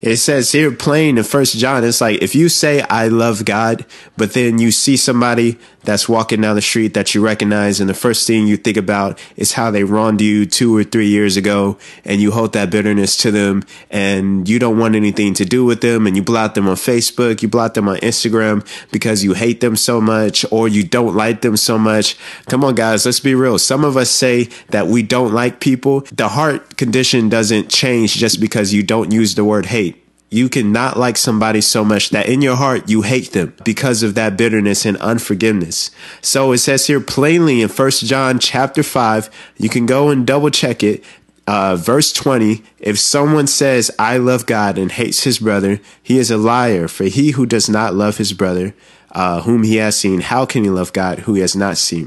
It says here plain in First John, it's like if you say I love God, but then you see somebody that's walking down the street that you recognize, and the first thing you think about is how they wronged you two or three years ago, and you hold that bitterness to them, and you don't want anything to do with them, and you blot them on Facebook, you blot them on Instagram because you hate them so much or you don't like them so much. Come on, guys, let's be real. Some of us say that we don't like people. The heart condition doesn't change just because you don't use the word hate. You cannot like somebody so much that in your heart you hate them because of that bitterness and unforgiveness. So it says here plainly in First John chapter 5, you can go and double check it. Uh, verse 20 If someone says, I love God and hates his brother, he is a liar. For he who does not love his brother, uh, whom he has seen, how can he love God who he has not seen?